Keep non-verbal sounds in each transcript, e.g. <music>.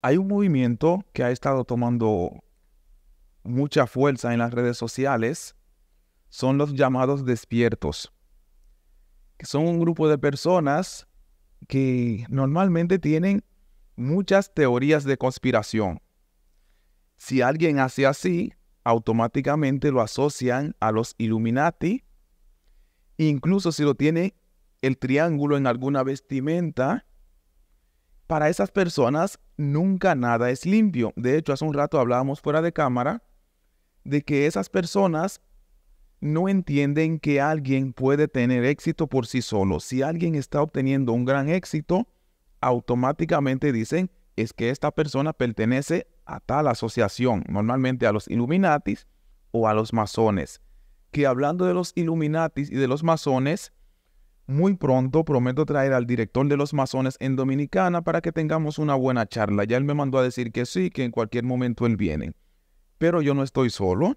Hay un movimiento que ha estado tomando mucha fuerza en las redes sociales, son los llamados despiertos, que son un grupo de personas que normalmente tienen muchas teorías de conspiración. Si alguien hace así, automáticamente lo asocian a los Illuminati, incluso si lo tiene el triángulo en alguna vestimenta, para esas personas nunca nada es limpio. De hecho, hace un rato hablábamos fuera de cámara de que esas personas no entienden que alguien puede tener éxito por sí solo. Si alguien está obteniendo un gran éxito, automáticamente dicen es que esta persona pertenece a tal asociación, normalmente a los Illuminatis o a los masones. Que hablando de los Illuminatis y de los masones, muy pronto prometo traer al director de los masones en Dominicana para que tengamos una buena charla. Ya él me mandó a decir que sí, que en cualquier momento él viene. Pero yo no estoy solo.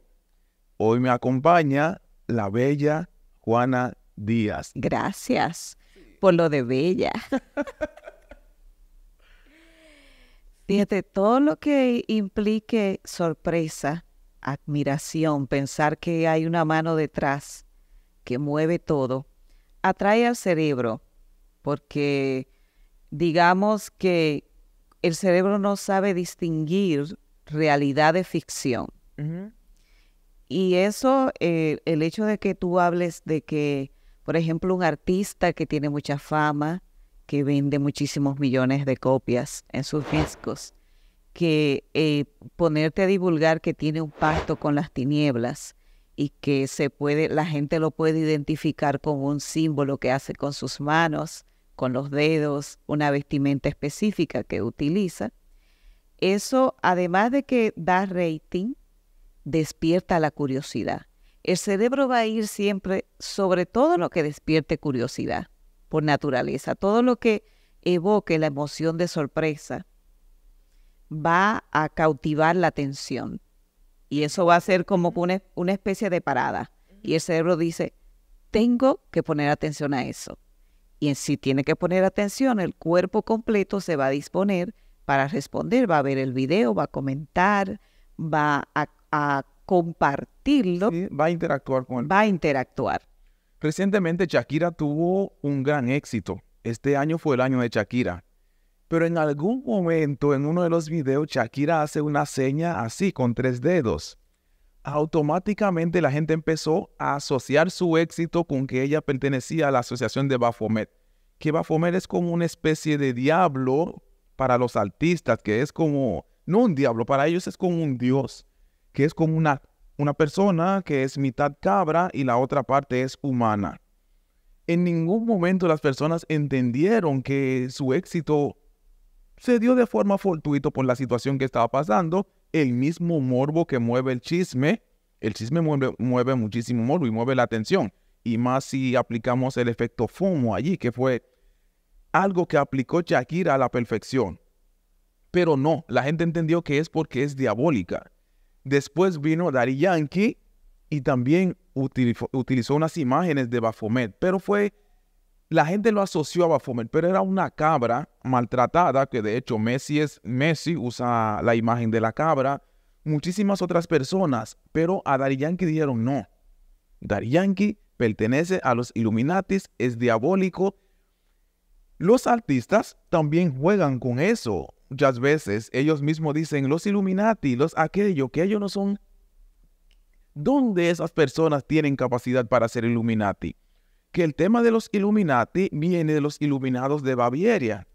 Hoy me acompaña la bella Juana Díaz. Gracias por lo de bella. <laughs> Fíjate, todo lo que implique sorpresa, admiración, pensar que hay una mano detrás que mueve todo, atrae al cerebro, porque digamos que el cerebro no sabe distinguir realidad de ficción. Y eso, eh, el hecho de que tú hables de que, por ejemplo, un artista que tiene mucha fama, que vende muchísimos millones de copias en sus discos, que eh, ponerte a divulgar que tiene un pacto con las tinieblas, y que se puede, la gente lo puede identificar con un símbolo que hace con sus manos, con los dedos, una vestimenta específica que utiliza. Eso, además de que da rating, despierta la curiosidad. El cerebro va a ir siempre sobre todo lo que despierte curiosidad por naturaleza, todo lo que evoque la emoción de sorpresa va a cautivar la atención y eso va a ser como una, una especie de parada. Y el cerebro dice, tengo que poner atención a eso. Y si tiene que poner atención, el cuerpo completo se va a disponer para responder, va a ver el video, va a comentar, va a, compartirlo. va a interactuar con él. Va a interactuar. Recientemente Shakira tuvo un gran éxito. Este año fue el año de Shakira. Pero en algún momento en uno de los videos Shakira hace una seña así con tres dedos. Automáticamente la gente empezó a asociar su éxito con que ella pertenecía a la asociación de Baphomet, que Baphomet es como una especie de diablo para los artistas, que es como, no un diablo, para ellos es como un dios, que es como una, una persona que es mitad cabra y la otra parte es humana. En ningún momento las personas entendieron que su éxito se dio de forma fortuita por la situación que estaba pasando, el mismo morbo que mueve el chisme, el chisme mueve, muchísimo morbo y mueve la atención, y más si aplicamos el efecto FOMO allí, que fue algo que aplicó Shakira a la perfección. Pero no, la gente entendió que es porque es diabólica. Después vino Daddy Yankee y también utilizó, utilizó unas imágenes de Baphomet, pero fue la gente lo asoció a Baphomet, pero era una cabra maltratada, que de hecho Messi es Messi, usa la imagen de la cabra, muchísimas otras personas, pero a Dari Yankee dijeron no. Dari Yankee pertenece a los Illuminatis, es diabólico. Los artistas también juegan con eso. Muchas veces ellos mismos dicen los Illuminati, los aquello, que ellos no son. ¿Dónde esas personas tienen capacidad para ser Illuminati? que el tema de los Illuminati viene de los iluminados de Baviera,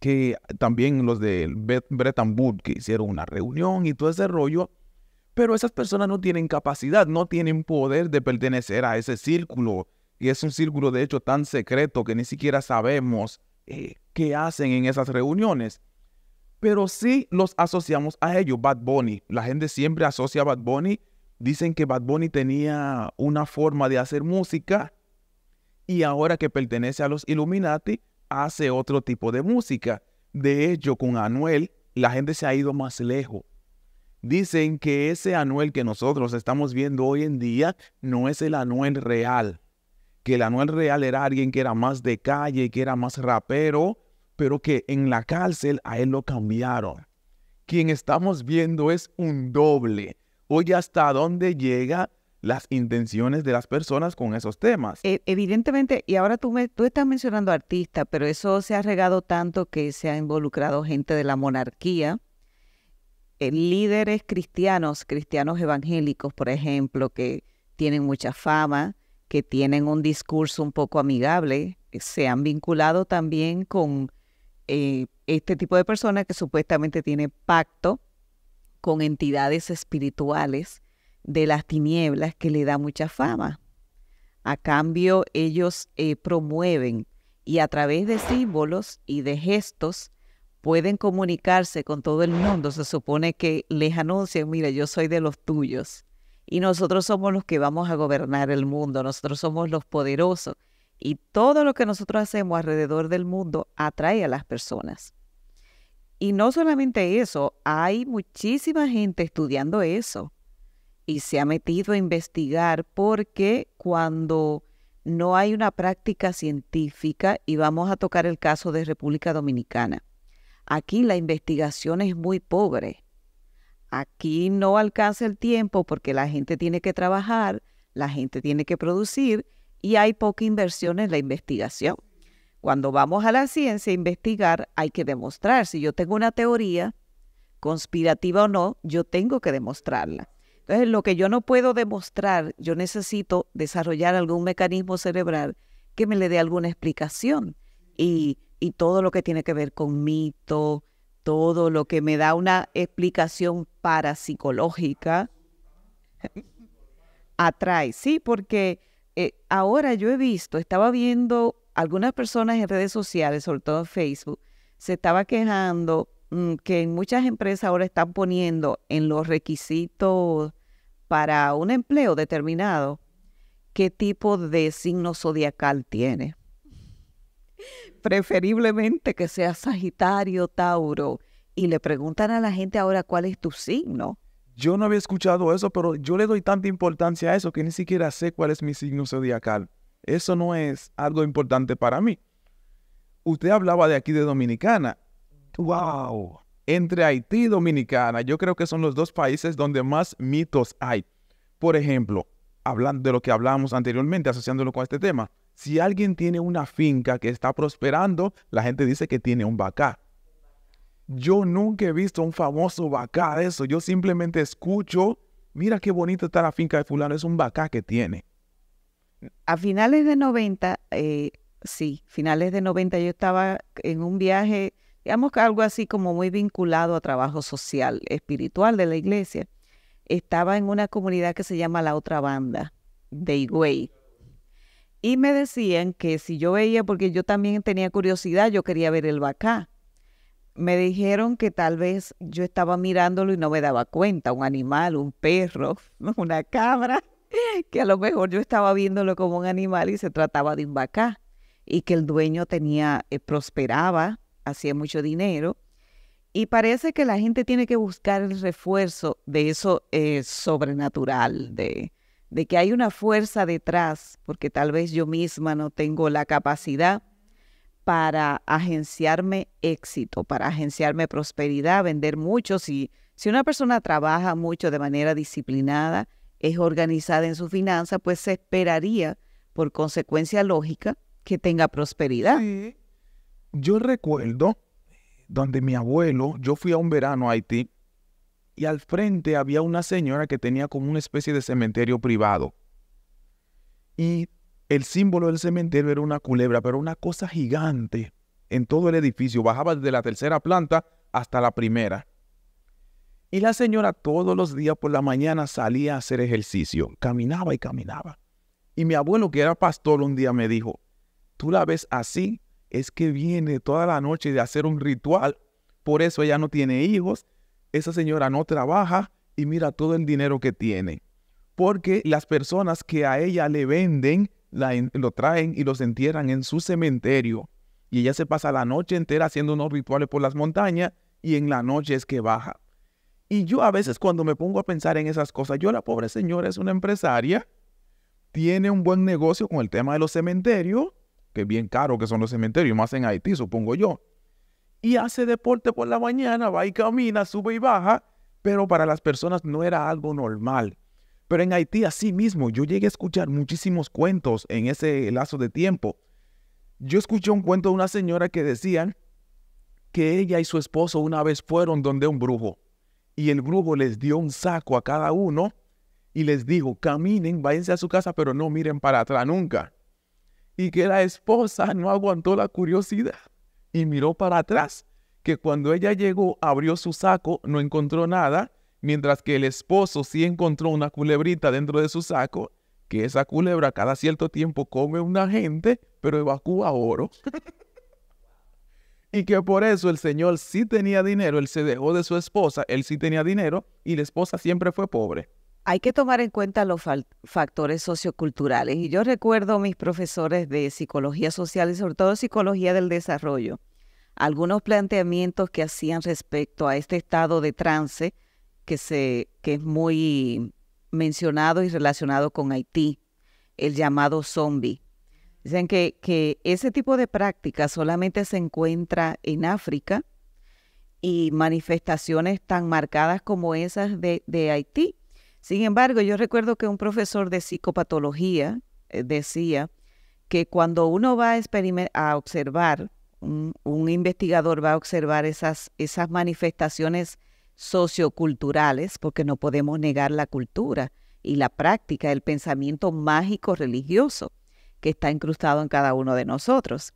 que también los de Bretton Woods, que hicieron una reunión y todo ese rollo, pero esas personas no tienen capacidad, no tienen poder de pertenecer a ese círculo, y es un círculo de hecho tan secreto que ni siquiera sabemos eh, qué hacen en esas reuniones. Pero sí los asociamos a ellos, Bad Bunny. La gente siempre asocia a Bad Bunny. Dicen que Bad Bunny tenía una forma de hacer música y ahora que pertenece a los Illuminati, hace otro tipo de música. De hecho, con Anuel, la gente se ha ido más lejos. Dicen que ese Anuel que nosotros estamos viendo hoy en día no es el Anuel real. Que el Anuel real era alguien que era más de calle, que era más rapero, pero que en la cárcel a él lo cambiaron. Quien estamos viendo es un doble. Hoy hasta dónde llega las intenciones de las personas con esos temas. E, evidentemente, y ahora tú, me, tú estás mencionando artistas, pero eso se ha regado tanto que se ha involucrado gente de la monarquía, eh, líderes cristianos, cristianos evangélicos, por ejemplo, que tienen mucha fama, que tienen un discurso un poco amigable, eh, se han vinculado también con eh, este tipo de personas que supuestamente tiene pacto con entidades espirituales de las tinieblas que le da mucha fama. A cambio, ellos eh, promueven y a través de símbolos y de gestos pueden comunicarse con todo el mundo. Se supone que les anuncian, mira, yo soy de los tuyos y nosotros somos los que vamos a gobernar el mundo, nosotros somos los poderosos y todo lo que nosotros hacemos alrededor del mundo atrae a las personas. Y no solamente eso, hay muchísima gente estudiando eso y se ha metido a investigar porque cuando no hay una práctica científica, y vamos a tocar el caso de República Dominicana, aquí la investigación es muy pobre. Aquí no alcanza el tiempo porque la gente tiene que trabajar, la gente tiene que producir y hay poca inversión en la investigación. Cuando vamos a la ciencia a investigar, hay que demostrar. Si yo tengo una teoría, conspirativa o no, yo tengo que demostrarla. Entonces, eh, lo que yo no puedo demostrar, yo necesito desarrollar algún mecanismo cerebral que me le dé alguna explicación. Y, todo lo que tiene que ver con mito, todo lo que me da una explicación parapsicológica, <laughs> atrae, sí, porque eh, ahora yo he visto, estaba viendo algunas personas en redes sociales, sobre todo en Facebook, se estaba quejando Mm, que muchas empresas ahora están poniendo en los requisitos para un empleo determinado, qué tipo de signo zodiacal tiene. Preferiblemente que sea Sagitario, Tauro. Y le preguntan a la gente ahora cuál es tu signo. Yo no había escuchado eso, pero yo le doy tanta importancia a eso que ni siquiera sé cuál es mi signo zodiacal. Eso no es algo importante para mí. Usted hablaba de aquí de Dominicana Wow. Entre Haití y Dominicana, yo creo que son los dos países donde más mitos hay. Por ejemplo, hablando de lo que hablábamos anteriormente, asociándolo con este tema, si alguien tiene una finca que está prosperando, la gente dice que tiene un bacá. Yo nunca he visto un famoso bacá de eso. Yo simplemente escucho, mira qué bonita está la finca de fulano, es un bacá que tiene. A finales de 90, eh, sí, finales de 90 yo estaba en un viaje digamos algo así como muy vinculado a trabajo social, espiritual de la iglesia, estaba en una comunidad que se llama La Otra Banda, de Higüey. Y me decían que si yo veía, porque yo también tenía curiosidad, yo quería ver el bacá. Me dijeron que tal vez yo estaba mirándolo y no me daba cuenta, un animal, un perro, <laughs> una cabra, que a lo mejor yo estaba viéndolo como un animal y se trataba de un bacá, y que el dueño tenía, eh, prosperaba, hacía mucho dinero. Y parece que la gente tiene que buscar el refuerzo de eso eh, sobrenatural, de, de que hay una fuerza detrás, porque tal vez yo misma no tengo la capacidad para agenciarme éxito, para agenciarme prosperidad, vender mucho. Si, si una persona trabaja mucho de manera disciplinada, es organizada en su finanza, pues se esperaría, por consecuencia lógica, que tenga prosperidad. Sí yo recuerdo donde mi abuelo, yo fui a un verano a Haití y al frente había una señora que tenía como una especie de cementerio privado. Y el símbolo del cementerio era una culebra, pero una cosa gigante en todo el edificio. Bajaba desde la tercera planta hasta la primera. Y la señora todos los días por la mañana salía a hacer ejercicio. Caminaba y caminaba. Y mi abuelo, que era pastor, un día me dijo, tú la ves así es que viene toda la noche de hacer un ritual, por eso ella no tiene hijos, esa señora no trabaja y mira todo el dinero que tiene. Porque las personas que a ella le venden lo traen y los entierran en su cementerio. Y ella se pasa la noche entera haciendo unos rituales por las montañas y en la noche es que baja. Y yo a veces cuando me pongo a pensar en esas cosas, yo la pobre señora es una empresaria, tiene un buen negocio con el tema de los cementerios, que bien caro, que son los cementerios, más en Haití, supongo yo. Y hace deporte por la mañana, va y camina, sube y baja, pero para las personas no era algo normal. Pero en Haití, así mismo, yo llegué a escuchar muchísimos cuentos en ese lazo de tiempo. Yo escuché un cuento de una señora que decían que ella y su esposo una vez fueron donde un brujo y el brujo les dio un saco a cada uno y les dijo, caminen, váyanse a su casa, pero no miren para atrás nunca y que la esposa no aguantó la curiosidad y miró para atrás, que cuando ella llegó abrió su saco, no encontró nada, mientras que el esposo sí encontró una culebrita dentro de su saco, que esa culebra cada cierto tiempo come una gente, pero evacúa oro. y que por eso el señor sí tenía dinero, él se dejó de su esposa, él sí tenía dinero y la esposa siempre fue pobre hay que tomar en cuenta los factores socioculturales. Y yo recuerdo a mis profesores de psicología social y sobre todo psicología del desarrollo, algunos planteamientos que hacían respecto a este estado de trance que, se, es muy mencionado y relacionado con Haití, el llamado zombie. Dicen que, ese tipo de práctica solamente se encuentra en África y manifestaciones tan marcadas como esas de, de Haití sin embargo, yo recuerdo que un profesor de psicopatología eh, decía que cuando uno va a, observar, un, investigador va a observar esas, esas manifestaciones socioculturales, porque no podemos negar la cultura y la práctica, el pensamiento mágico religioso que está incrustado en cada uno de nosotros.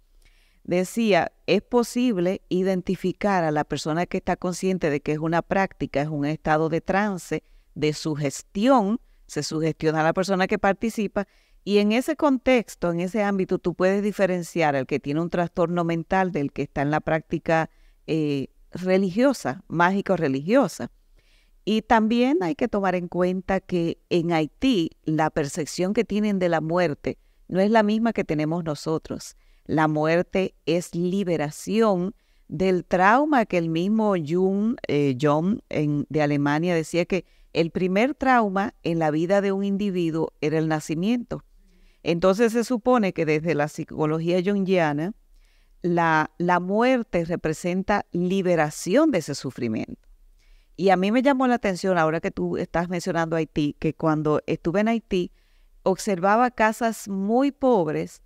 Decía, es posible identificar a la persona que está consciente de que es una práctica, es un estado de trance, de sugestión, se sugestiona a la persona que participa y en ese contexto, en ese ámbito, tú puedes diferenciar al que tiene un trastorno mental del que está en la práctica eh, religiosa, mágico-religiosa. Y también hay que tomar en cuenta que en Haití la percepción que tienen de la muerte no es la misma que tenemos nosotros. La muerte es liberación del trauma que el mismo Jung, eh, de Alemania decía que el primer trauma en la vida de un individuo era el nacimiento. Entonces se supone que desde la psicología yongiana, la, la muerte representa liberación de ese sufrimiento. Y a mí me llamó la atención ahora que tú estás mencionando Haití, que cuando estuve en Haití observaba casas muy pobres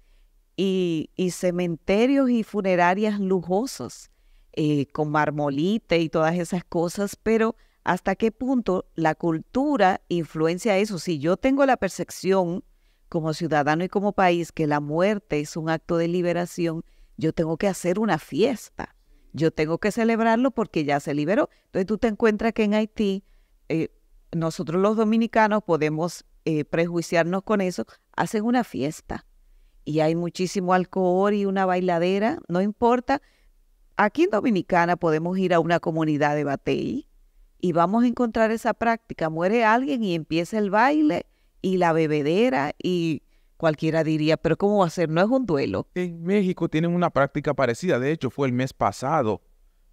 y, y cementerios y funerarias lujosos, eh, con marmolite y todas esas cosas, pero hasta qué punto la cultura influencia eso. Si yo tengo la percepción como ciudadano y como país que la muerte es un acto de liberación, yo tengo que hacer una fiesta. Yo tengo que celebrarlo porque ya se liberó. Entonces tú te encuentras que en Haití eh, nosotros los dominicanos podemos eh, prejuiciarnos con eso. Hacen una fiesta y hay muchísimo alcohol y una bailadera, no importa. Aquí en Dominicana podemos ir a una comunidad de bateí, y vamos a encontrar esa práctica. Muere alguien y empieza el baile y la bebedera y cualquiera diría, pero ¿cómo va a ser? No es un duelo. En México tienen una práctica parecida, de hecho fue el mes pasado.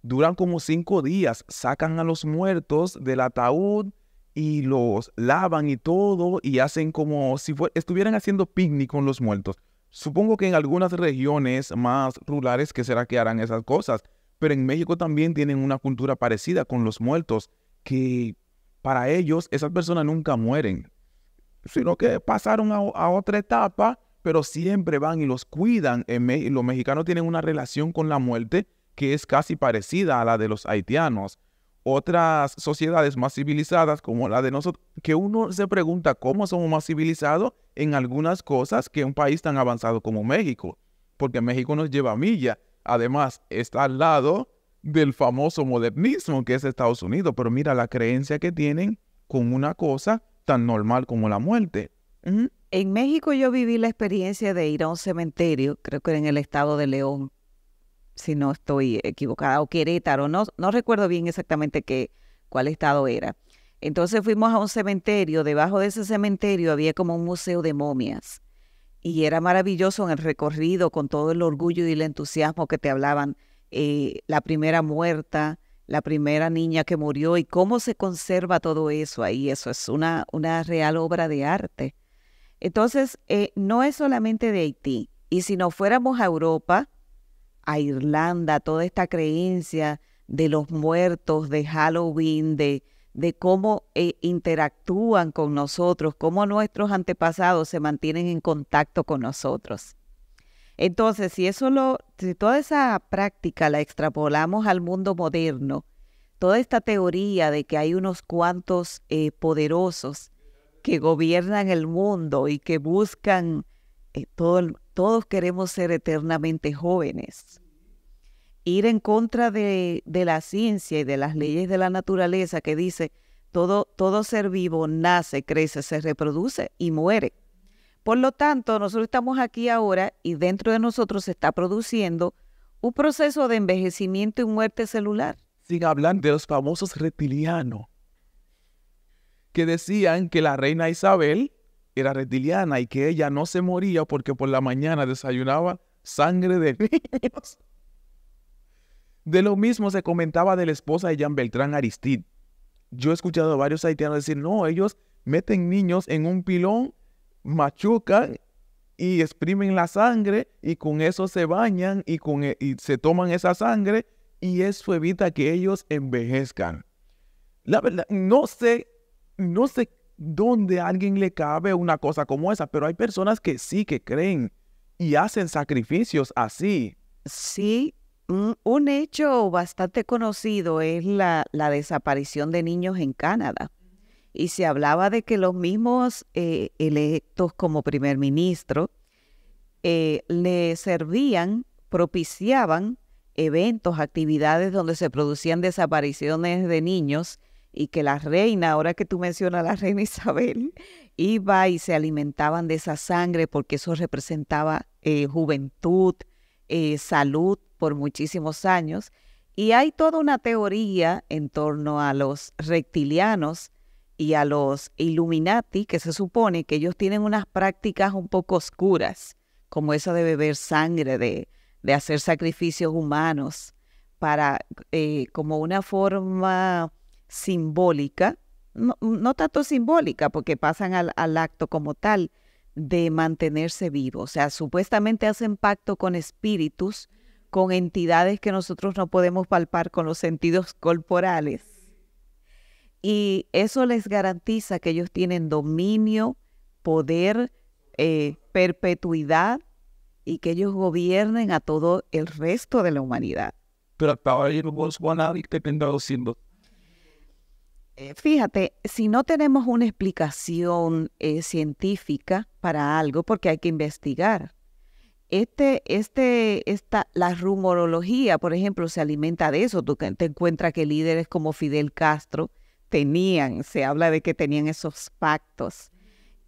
Duran como cinco días, sacan a los muertos del ataúd y los lavan y todo y hacen como si estuvieran haciendo picnic con los muertos. Supongo que en algunas regiones más rurales que será que harán esas cosas, pero en México también tienen una cultura parecida con los muertos que para ellos esas personas nunca mueren, sino que pasaron a, otra etapa, pero siempre van y los cuidan. los mexicanos tienen una relación con la muerte que es casi parecida a la de los haitianos. Otras sociedades más civilizadas como la de nosotros, que uno se pregunta cómo somos más civilizados en algunas cosas que un país tan avanzado como México, porque México nos lleva a milla. Además, está al lado del famoso modernismo que es Estados Unidos, pero mira la creencia que tienen con una cosa tan normal como la muerte. En México yo viví la experiencia de ir a un cementerio, creo que era en el estado de León, si no estoy equivocada, o Querétaro, no, no recuerdo bien exactamente qué, cuál estado era. Entonces fuimos a un cementerio, debajo de ese cementerio había como un museo de momias y era maravilloso en el recorrido con todo el orgullo y el entusiasmo que te hablaban eh, la primera muerta, la primera niña que murió y cómo se conserva todo eso ahí. Eso es una, una real obra de arte. Entonces, eh, no es solamente de Haití. Y si nos fuéramos a Europa, a Irlanda, toda esta creencia de los muertos, de Halloween, de, de cómo eh, interactúan con nosotros, cómo nuestros antepasados se mantienen en contacto con nosotros. Entonces, si eso lo, si toda esa práctica la extrapolamos al mundo moderno, toda esta teoría de que hay unos cuantos eh, poderosos que gobiernan el mundo y que buscan, eh, todos queremos ser eternamente jóvenes. Ir en contra de, de, la ciencia y de las leyes de la naturaleza que dice, todo, todo ser vivo nace, crece, se reproduce y muere. Por lo tanto, nosotros estamos aquí ahora y dentro de nosotros se está produciendo un proceso de envejecimiento y muerte celular. Sin hablar de los famosos reptilianos, que decían que la reina Isabel era reptiliana y que ella no se moría porque por la mañana desayunaba sangre de niños. De lo mismo se comentaba de la esposa de Jean Beltrán Aristide. Yo he escuchado a varios haitianos decir, no, ellos meten niños en un pilón machucan y exprimen la sangre y con eso se bañan y, con, e, se toman esa sangre y eso evita que ellos envejezcan. La verdad, no sé, no sé dónde a alguien le cabe una cosa como esa, pero hay personas que sí que creen y hacen sacrificios así. Sí, un, hecho bastante conocido es la desaparición de niños en Canadá y se hablaba de que los mismos eh, electos como primer ministro eh, le servían, propiciaban eventos, actividades donde se producían desapariciones de niños y que la reina, ahora que tú mencionas a la reina Isabel, <laughs> iba y se alimentaban de esa sangre porque eso representaba eh, juventud, salud por muchísimos años. Y hay toda una teoría en torno a los reptilianos, y a los Illuminati, que se supone que ellos tienen unas prácticas un poco oscuras, como esa de beber sangre, de, de hacer sacrificios humanos, para eh, como una forma simbólica, no, tanto simbólica, porque pasan al, al, acto como tal, de mantenerse vivos. O sea, supuestamente hacen pacto con espíritus, con entidades que nosotros no podemos palpar con los sentidos corporales y eso les garantiza que ellos tienen dominio, poder, eh, perpetuidad y que ellos gobiernen a todo el resto de la humanidad. Pero eh, Fíjate, si no tenemos una explicación eh, científica para algo, porque hay que investigar. Este, este, esta, la rumorología, por ejemplo, se alimenta de eso. Tú te encuentras que líderes como Fidel Castro tenían, se habla de que tenían esos pactos.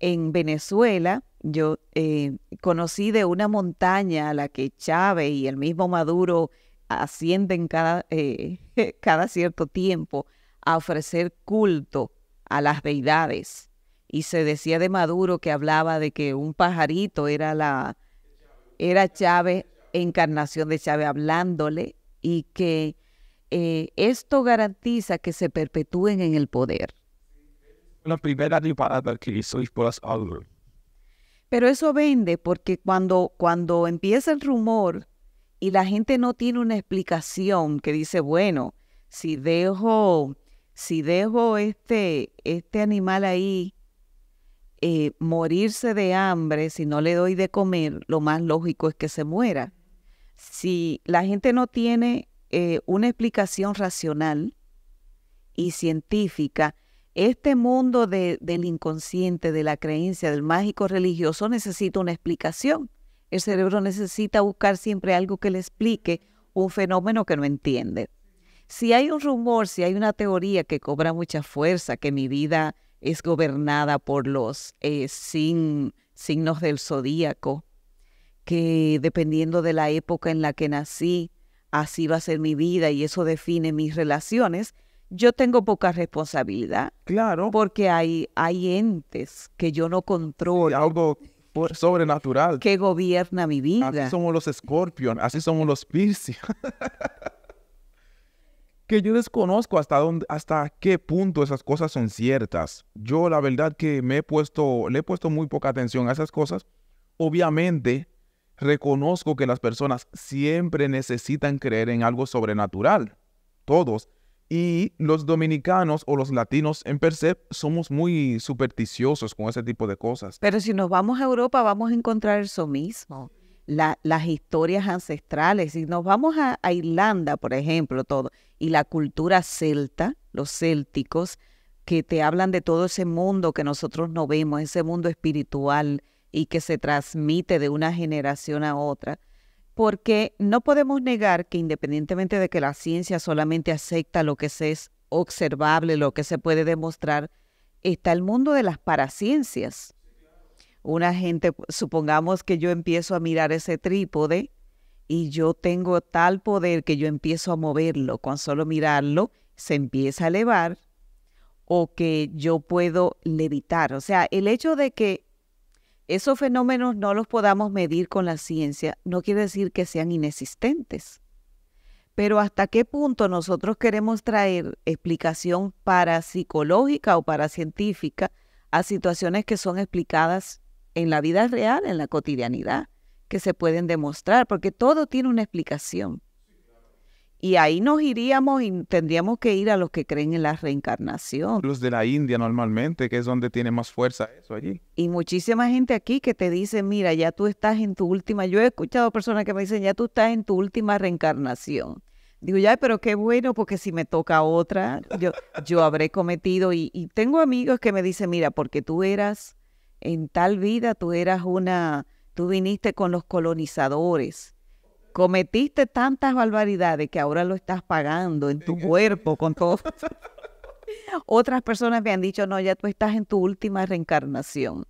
En Venezuela yo eh, conocí de una montaña a la que Chávez y el mismo Maduro ascienden cada, eh, <laughs> cada cierto tiempo a ofrecer culto a las deidades. Y se decía de Maduro que hablaba de que un pajarito era la era Chávez, encarnación de Chávez hablándole y que eh, esto garantiza que se perpetúen en el poder. La primera Pero eso vende porque cuando, cuando empieza el rumor y la gente no tiene una explicación que dice, bueno, si dejo, si dejo este, este animal ahí eh, morirse de hambre, si no le doy de comer, lo más lógico es que se muera. Si la gente no tiene eh, una explicación racional y científica, este mundo de, del inconsciente, de la creencia, del mágico religioso necesita una explicación. El cerebro necesita buscar siempre algo que le explique un fenómeno que no entiende. Si hay un rumor, si hay una teoría que cobra mucha fuerza, que mi vida es gobernada por los eh, signos del zodíaco, que dependiendo de la época en la que nací, así va a ser mi vida y eso define mis relaciones, yo tengo poca responsabilidad. Claro. Porque hay, hay entes que yo no controlo. algo sobrenatural. Que gobierna mi vida. Así somos los escorpión, así somos los Piscis, <laughs> que yo desconozco hasta dónde, hasta qué punto esas cosas son ciertas. Yo la verdad que me he puesto, le he puesto muy poca atención a esas cosas. Obviamente, Reconozco que las personas siempre necesitan creer en algo sobrenatural, todos. Y los dominicanos o los latinos en per se somos muy supersticiosos con ese tipo de cosas. Pero si nos vamos a Europa vamos a encontrar eso mismo. las historias ancestrales. Si nos vamos a, Irlanda, por ejemplo, todo, y la cultura celta, los célticos, que te hablan de todo ese mundo que nosotros no vemos, ese mundo espiritual, y que se transmite de una generación a otra, porque no podemos negar que independientemente de que la ciencia solamente acepta lo que es observable, lo que se puede demostrar, está el mundo de las paraciencias. Una gente, supongamos que yo empiezo a mirar ese trípode y yo tengo tal poder que yo empiezo a moverlo, con solo mirarlo se empieza a elevar o que yo puedo levitar. O sea, el hecho de que esos fenómenos no los podamos medir con la ciencia, no quiere decir que sean inexistentes. Pero hasta qué punto nosotros queremos traer explicación parapsicológica o paracientífica a situaciones que son explicadas en la vida real, en la cotidianidad, que se pueden demostrar, porque todo tiene una explicación. Y ahí nos iríamos y tendríamos que ir a los que creen en la reencarnación. Los de la India normalmente, que es donde tiene más fuerza eso allí. Y muchísima gente aquí que te dice, mira, ya tú estás en tu última, yo he escuchado personas que me dicen, ya tú estás en tu última reencarnación. Digo, ya, pero qué bueno, porque si me toca otra, yo, yo habré cometido. Y, y tengo amigos que me dicen, mira, porque tú eras en tal vida, tú eras una, tú viniste con los colonizadores cometiste tantas barbaridades que ahora lo estás pagando en tu cuerpo con todo. <laughs> Otras personas me han dicho, no, ya tú estás en tu última reencarnación.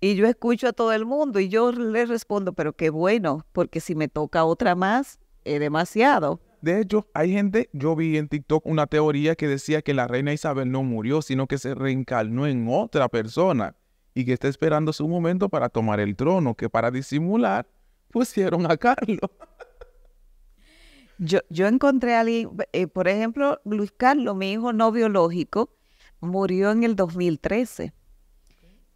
Y yo escucho a todo el mundo y yo le respondo, pero qué bueno, porque si me toca otra más, es demasiado. De hecho, hay gente, yo vi en TikTok una teoría que decía que la reina Isabel no murió, sino que se reencarnó en otra persona y que está esperando su momento para tomar el trono, que para disimular pusieron a Carlos. Yo, yo encontré a alguien, eh, por ejemplo, Luis Carlos, mi hijo no biológico, murió en el 2013.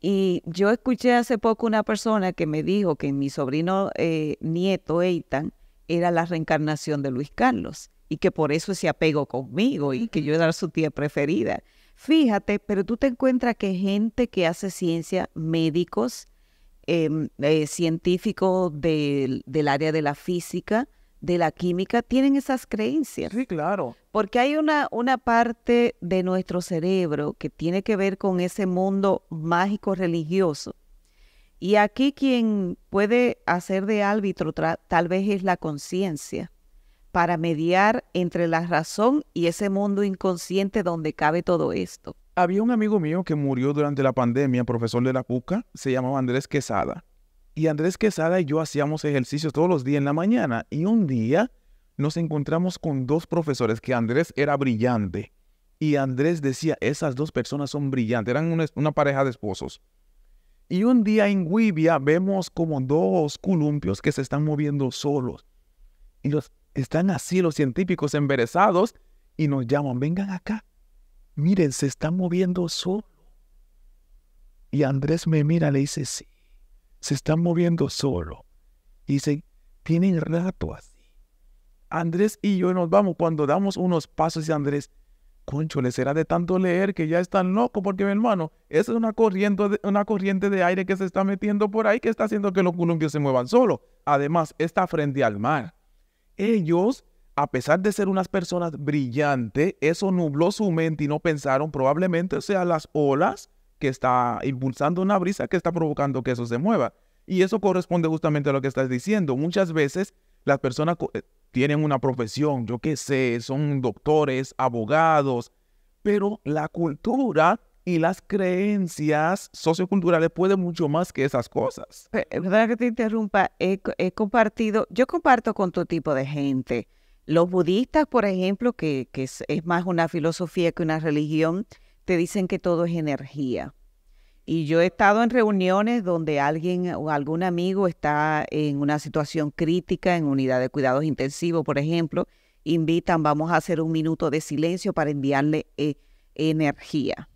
Y yo escuché hace poco una persona que me dijo que mi sobrino eh, nieto, Eitan, era la reencarnación de Luis Carlos y que por eso se apego conmigo y que yo era su tía preferida. Fíjate, pero tú te encuentras que gente que hace ciencia, médicos, Em, eh, científicos del área de la física, de la química, tienen esas creencias. Sí, claro. Porque hay una, una parte de nuestro cerebro que tiene que ver con ese mundo mágico religioso. Y aquí quien puede hacer de árbitro tal vez es la conciencia para mediar entre la razón y ese mundo inconsciente donde cabe todo esto había un amigo mío que murió durante la pandemia, profesor de la puca se llamaba Andrés Quesada. Y Andrés Quesada y yo hacíamos ejercicios todos los días en la mañana. Y un día nos encontramos con dos profesores que Andrés era brillante. Y Andrés decía, esas dos personas son brillantes, eran una, pareja de esposos. Y un día en Guivia vemos como dos columpios que se están moviendo solos. Y los, están así los científicos emberezados y nos llaman, vengan acá, miren, se está moviendo solo. Y Andrés me mira, le dice, sí, se está moviendo solo. Y dice, tienen rato así. Andrés y yo nos vamos cuando damos unos pasos y Andrés, concho, le será de tanto leer que ya están loco porque mi hermano, esa es una corriente, de, una corriente de aire que se está metiendo por ahí que está haciendo que los columpios se muevan solo. Además, está frente al mar. Ellos a pesar de ser unas personas brillantes, eso nubló su mente y no pensaron, probablemente sea las olas que está impulsando una brisa que está provocando que eso se mueva. Y eso corresponde justamente a lo que estás diciendo. Muchas veces las personas eh, tienen una profesión, yo qué sé, son doctores, abogados, pero la cultura y las creencias socioculturales pueden mucho más que esas cosas. Perdona que te interrumpa, he, compartido, yo comparto con tu tipo de gente los budistas, por ejemplo, que, es, más una filosofía que una religión, te dicen que todo es energía. Y yo he estado en reuniones donde alguien o algún amigo está en una situación crítica, en unidad de cuidados intensivos, por ejemplo, invitan, vamos a hacer un minuto de silencio para enviarle eh, energía.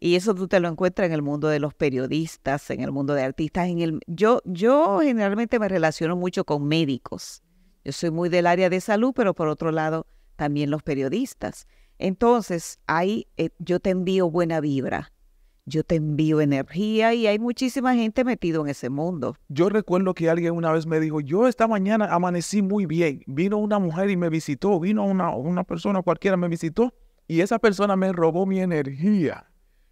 Y eso tú te lo encuentras en el mundo de los periodistas, en el mundo de artistas, en el yo yo generalmente me relaciono mucho con médicos yo soy muy del área de salud, pero por otro lado, también los periodistas. Entonces, ahí eh, yo te envío buena vibra, yo te envío energía y hay muchísima gente metida en ese mundo. Yo recuerdo que alguien una vez me dijo, yo esta mañana amanecí muy bien, vino una mujer y me visitó, vino una, persona cualquiera, me visitó y esa persona me robó mi energía.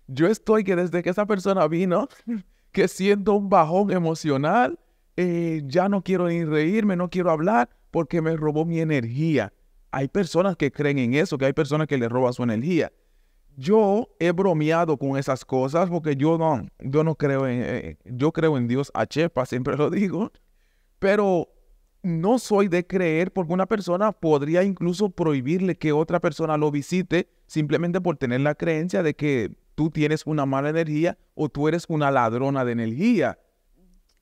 Yo estoy que desde que esa persona vino, <laughs> que siento un bajón emocional, eh, ya no quiero ni reírme, no quiero hablar, porque me robó mi energía. Hay personas que creen en eso, que hay personas que le roban su energía. Yo he bromeado con esas cosas porque yo no, no creo en, eh, eh, yo creo en Dios a chepa, siempre lo <laughs> digo, pero no soy de creer porque una persona podría incluso prohibirle que otra persona lo visite simplemente por tener la creencia de que tú tienes una mala energía o tú eres una ladrona de energía.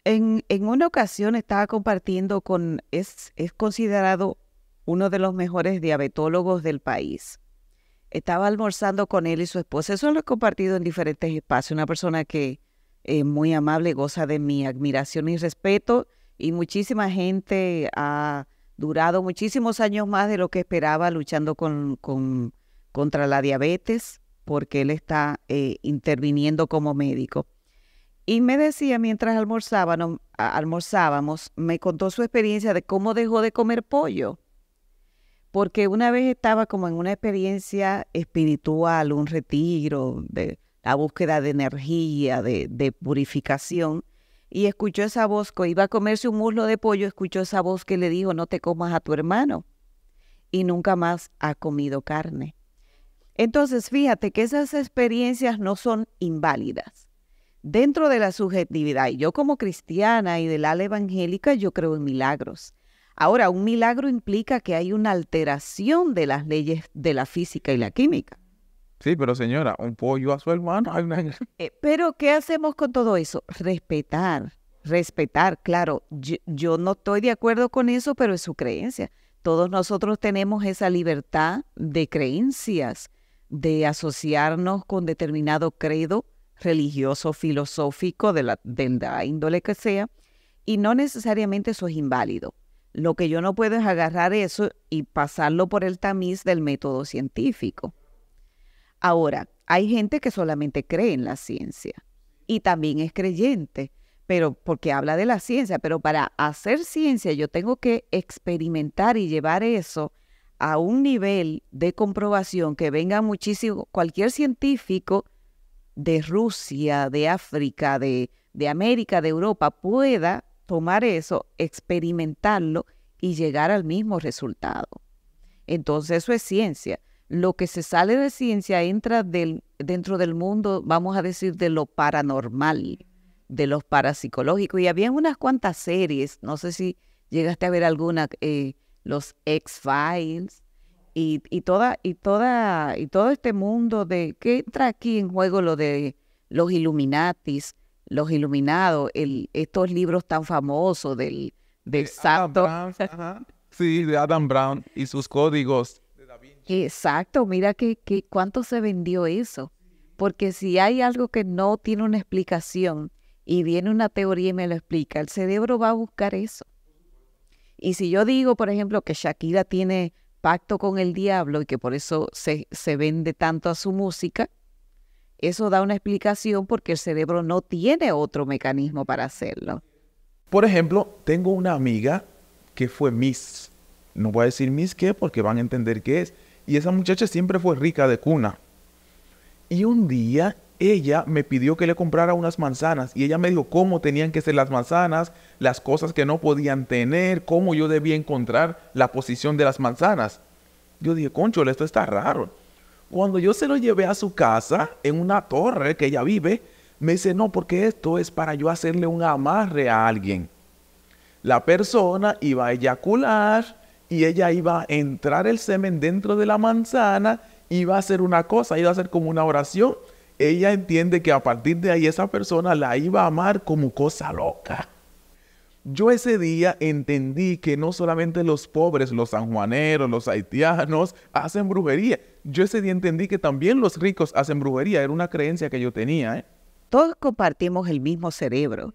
En, una ocasión estaba compartiendo con, es, es considerado uno de los mejores diabetólogos del país. Estaba almorzando con él y su esposa. Eso lo he compartido en diferentes espacios. Una persona que es eh, muy amable, goza de mi admiración y respeto. Y muchísima gente ha durado muchísimos años más de lo que esperaba luchando contra la diabetes, porque él está eh, interviniendo como médico. Y me decía mientras almorzábamos, almorzábamos, me contó su experiencia de cómo dejó de comer pollo. Porque una vez estaba como en una experiencia espiritual, un retiro de la búsqueda de energía, de, de purificación, y escuchó esa voz, que iba a comerse un muslo de pollo, escuchó esa voz que le dijo, no te comas a tu hermano. Y nunca más ha comido carne. Entonces, fíjate que esas experiencias no son inválidas Dentro de la subjetividad, yo como cristiana y del ala evangélica, yo creo en milagros. Ahora, un milagro implica que hay una alteración de las leyes de la física y la química. Sí, pero señora, un pollo a su hermano. <laughs> Eh, pero, ¿qué hacemos con todo eso? Respetar, respetar, claro. yo no estoy de acuerdo con eso, pero es su creencia. Todos nosotros tenemos esa libertad de creencias, de asociarnos con determinado credo, religioso, filosófico, de la, índole que sea, y no necesariamente eso es inválido. Lo que yo no puedo es agarrar eso y pasarlo por el tamiz del método científico. Ahora, hay gente que solamente cree en la ciencia y también es creyente, pero porque habla de la ciencia, pero para hacer ciencia yo tengo que experimentar y llevar eso a un nivel de comprobación que venga muchísimo cualquier científico de Rusia, de África, de, de América, de Europa, pueda tomar eso, experimentarlo y llegar al mismo resultado. Entonces eso es ciencia. Lo que se sale de ciencia entra del, dentro del mundo, vamos a decir, de lo paranormal, de lo parapsicológico. Y había unas cuantas series, no sé si llegaste a ver alguna, eh, los X-Files, y, y, toda, y, toda, y todo este mundo de ¿Qué entra aquí en juego lo de los Illuminatis, los Iluminados, el, estos libros tan famosos del, del de Sí, de Adam Brown y sus códigos. Exacto, mira que, cuánto se vendió eso. Porque si hay algo que no tiene una explicación y viene una teoría y me lo explica, el cerebro va a buscar eso. Y si yo digo, por ejemplo, que Shakira tiene pacto con el diablo y que por eso se, se vende tanto a su música, eso da una explicación porque el cerebro no tiene otro mecanismo para hacerlo. Por ejemplo, tengo una amiga que fue Miss. No voy a decir Miss qué porque van a entender qué es. Y esa muchacha siempre fue rica de cuna. Y un día ella me pidió que le comprara unas manzanas y ella me dijo cómo tenían que ser las manzanas, las cosas que no podían tener, cómo yo debía encontrar la posición de las manzanas. Yo dije, concho, esto está raro. Cuando yo se lo llevé a su casa, en una torre que ella vive, me dice, no, porque esto es para yo hacerle un amarre a alguien. La persona iba a eyacular y ella iba a entrar el semen dentro de la manzana, iba a hacer una cosa, iba a hacer como una oración ella entiende que a partir de ahí esa persona la iba a amar como cosa loca. Yo ese día entendí que no solamente los pobres, los sanjuaneros, los haitianos hacen brujería. Yo ese día entendí que también los ricos hacen brujería. Era una creencia que yo tenía. ¿eh? Todos compartimos el mismo cerebro.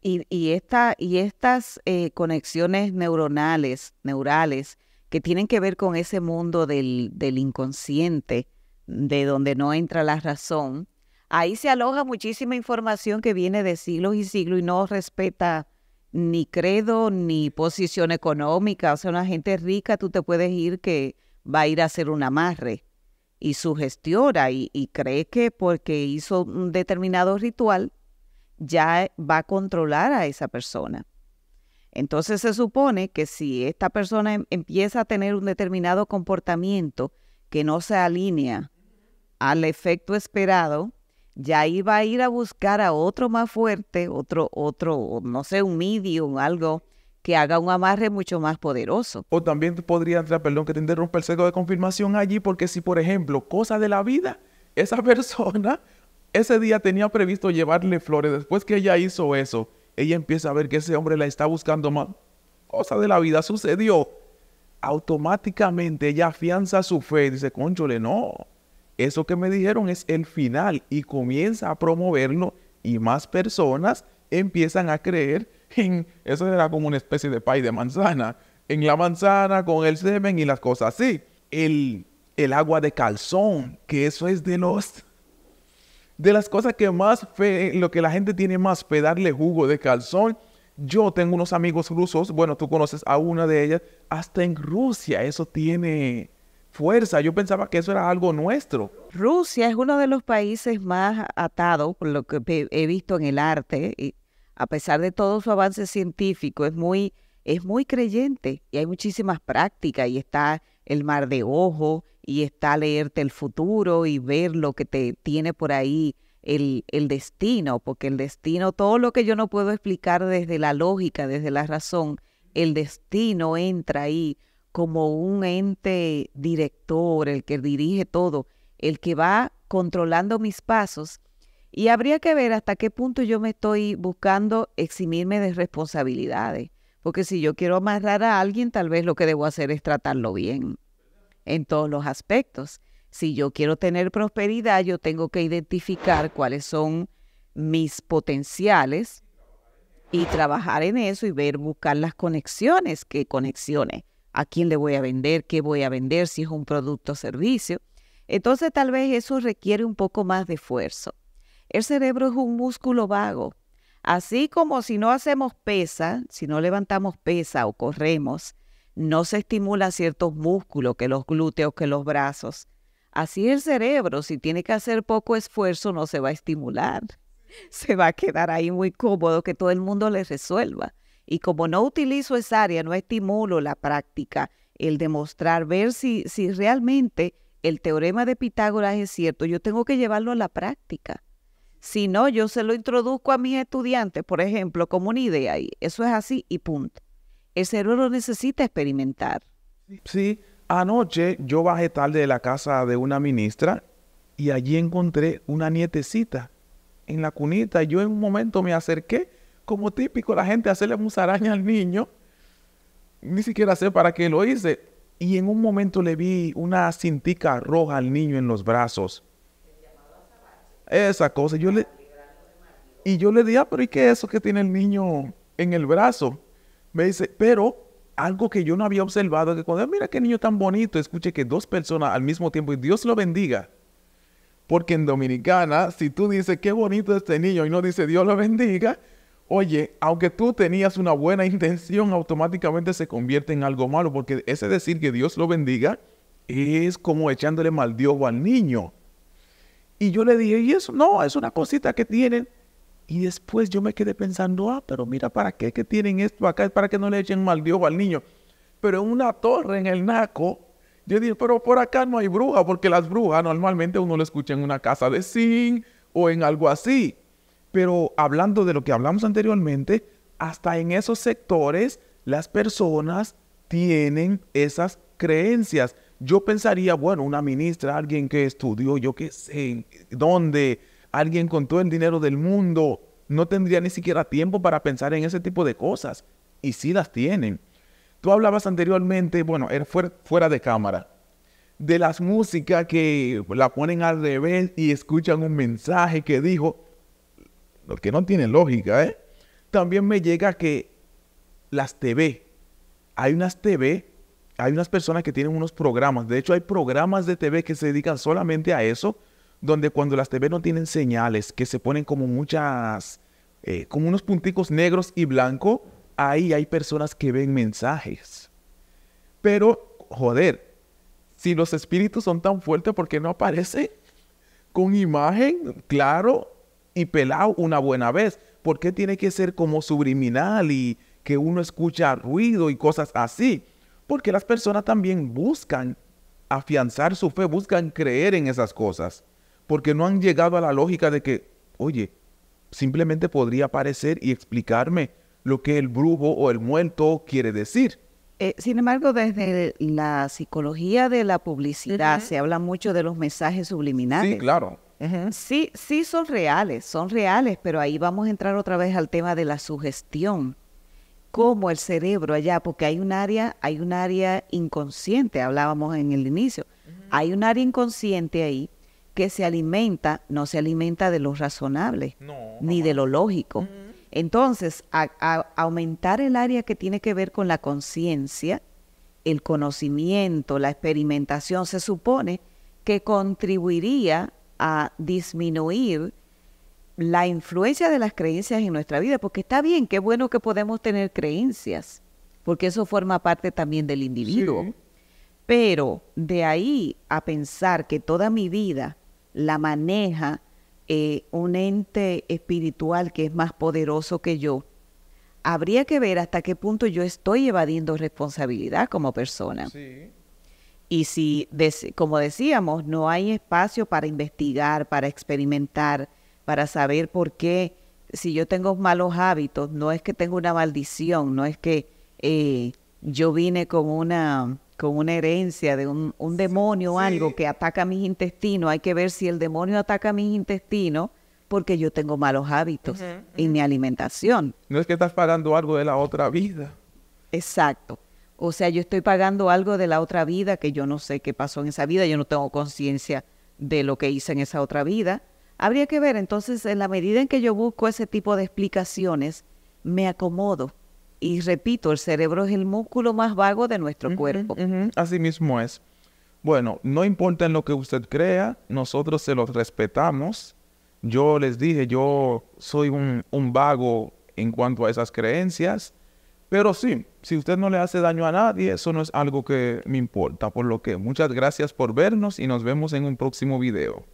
Y, y estas eh, conexiones neuronales, neurales, que tienen que ver con ese mundo del inconsciente, de donde no entra la razón, ahí se aloja muchísima información que viene de siglos y siglos y no respeta ni credo ni posición económica. O sea, una gente rica, tú te puedes ir que va a ir a hacer un amarre y sugestiona y, y cree que porque hizo un determinado ritual ya va a controlar a esa persona. Entonces se supone que si esta persona em, empieza a tener un determinado comportamiento que no se alinea al efecto esperado, ya iba a ir a buscar a otro más fuerte, otro, otro, no sé, un medium, algo que haga un amarre mucho más poderoso. O también podría entrar, perdón que te interrumpa el sesgo de confirmación allí, porque si, por ejemplo, cosa de la vida, <laughs> esa persona ese día tenía previsto llevarle flores, después que ella hizo eso, ella empieza a ver que ese hombre la está buscando más. Cosa de la vida sucedió. Automáticamente ella afianza su fe y dice, conchole, no, eso que me dijeron es el final y comienza a promoverlo y más personas empiezan a creer en, eso era como una especie de pay de manzana, en la manzana con el semen y las cosas así. El, el agua de calzón, que eso es de los de las cosas que más lo que la gente tiene más fe, darle jugo de calzón. Yo tengo unos amigos rusos, bueno, tú conoces a una de ellas, hasta en Rusia eso tiene fuerza. Yo pensaba que eso era algo nuestro. Rusia es uno de los países más atados, por lo que he visto en el arte, y a pesar de todo su avance científico, es muy, es muy creyente y hay muchísimas prácticas y está el mar de ojo y está leerte el futuro y ver lo que te tiene por ahí el, el, destino, porque el destino, todo lo que yo no puedo explicar desde la lógica, desde la razón, el destino entra ahí como un ente director, el que dirige todo, el que va controlando mis pasos. Y habría que ver hasta qué punto yo me estoy buscando eximirme de responsabilidades. Porque si yo quiero amarrar a alguien, tal vez lo que debo hacer es tratarlo bien en todos los aspectos. Si yo quiero tener prosperidad, yo tengo que identificar cuáles son mis potenciales y trabajar en eso y ver, buscar las conexiones, que conexiones a quién le voy a vender, qué voy a vender, si es un producto o servicio. Entonces tal vez eso requiere un poco más de esfuerzo. El cerebro es un músculo vago. Así como si no hacemos pesa, si no levantamos pesa o corremos, no se estimula ciertos músculos, que los glúteos, que los brazos. Así el cerebro, si tiene que hacer poco esfuerzo, no se va a estimular. <laughs> Se va a quedar ahí muy cómodo que todo el mundo le resuelva. Y como no utilizo esa área, no estimulo la práctica, el demostrar, ver si, si realmente el teorema de Pitágoras es cierto, yo tengo que llevarlo a la práctica. Si no, yo se lo introduzco a mis estudiantes, por ejemplo, como una idea, y eso es así y punto. El cerebro necesita experimentar. Sí, anoche yo bajé tarde de la casa de una ministra y allí encontré una nietecita en la cunita. Yo en un momento me acerqué como típico la gente hacerle musaraña al niño, ni siquiera sé para qué lo hice. Y en un momento le vi una cintica roja al niño en los brazos. Esa cosa. y yo le dije, ah, pero ¿y qué es eso que tiene el niño en el brazo? Me dice, pero algo que yo no había observado, que cuando mira qué niño tan bonito, escuche que dos personas al mismo tiempo, y Dios lo bendiga. Porque en Dominicana, si tú dices qué bonito este niño y no dice Dios lo bendiga, oye, aunque tú tenías una buena <laughs> intención, automáticamente se convierte en algo malo, porque ese decir que Dios lo bendiga es como echándole mal Dios al niño. Y yo le dije, y eso no, es una cosita que tienen. Y después yo me quedé pensando, ah, pero mira, ¿para qué que tienen esto acá? Es para que no le echen mal Dios al niño. Pero en una torre en el Naco, yo dije, pero por acá no hay bruja, porque las brujas normalmente uno lo escucha en una casa de zinc o en algo así. Pero hablando de lo que hablamos anteriormente, hasta en esos sectores las personas tienen esas creencias. Yo pensaría, bueno, una ministra, alguien que estudió, yo qué sé, dónde, alguien con todo el dinero del mundo, no tendría ni siquiera tiempo para pensar en ese tipo de cosas. Y sí las tienen. Tú hablabas anteriormente, bueno, era fuera de cámara, de las músicas que la ponen al revés y escuchan un mensaje que dijo, porque que no tiene lógica, ¿eh? También me llega que las TV, hay unas TV, hay unas personas que tienen unos programas, de hecho hay programas de TV que se dedican solamente a eso, donde cuando las TV no tienen señales, que se ponen como muchas, eh, como unos punticos negros y blanco, ahí hay personas que ven mensajes. Pero, joder, si los espíritus son tan fuertes, ¿por qué no aparece con imagen? Claro, y pelado una buena vez. ¿Por qué tiene que ser como subliminal y que uno escucha ruido y cosas así? Porque las personas también buscan afianzar su fe, buscan creer en esas cosas, porque no han llegado a la lógica de que, oye, simplemente podría aparecer y explicarme lo que el brujo o el muerto quiere decir. Eh, sin embargo, desde la psicología de la publicidad se habla mucho de los mensajes subliminales. Sí, claro. Sí, sí son reales, son reales, pero ahí vamos a entrar otra vez al tema de la sugestión. Cómo el cerebro allá, porque hay un área, hay un área inconsciente, hablábamos en el inicio. Hay un área inconsciente ahí que se alimenta, no se alimenta de lo razonable, ni de lo lógico. Entonces, aumentar el área que tiene que ver con la conciencia, el conocimiento, la experimentación, se supone que contribuiría a disminuir la influencia de las creencias en nuestra vida, porque está bien, qué bueno que podemos tener creencias, porque eso forma parte también del individuo. Pero de ahí a pensar que toda mi vida la maneja eh, un ente espiritual que es más poderoso que yo, habría que ver hasta qué punto yo estoy evadiendo responsabilidad como persona. Sí. Y si, como decíamos, no hay espacio para investigar, para experimentar, para saber por qué, si yo tengo malos hábitos, no es que tengo una maldición, no es que eh, yo vine con una, con una herencia de un, demonio o algo que ataca mis intestinos. Hay que ver si el demonio ataca mis intestinos porque yo tengo malos hábitos en mi alimentación. No es que estás pagando algo de la otra vida. Exacto. O sea, yo estoy pagando algo de la otra vida que yo no sé qué pasó en esa vida, yo no tengo conciencia de lo que hice en esa otra vida. Habría que ver, entonces, en la medida en que yo busco ese tipo de explicaciones, me acomodo. Y repito, el cerebro es el músculo más vago de nuestro cuerpo. Así mismo es. Bueno, no importa en lo que usted crea, nosotros se los respetamos. Yo les dije, yo soy un vago en cuanto a esas creencias pero sí, si usted no le hace daño a nadie, eso no es algo que me importa. Por lo que muchas gracias por vernos y nos vemos en un próximo video.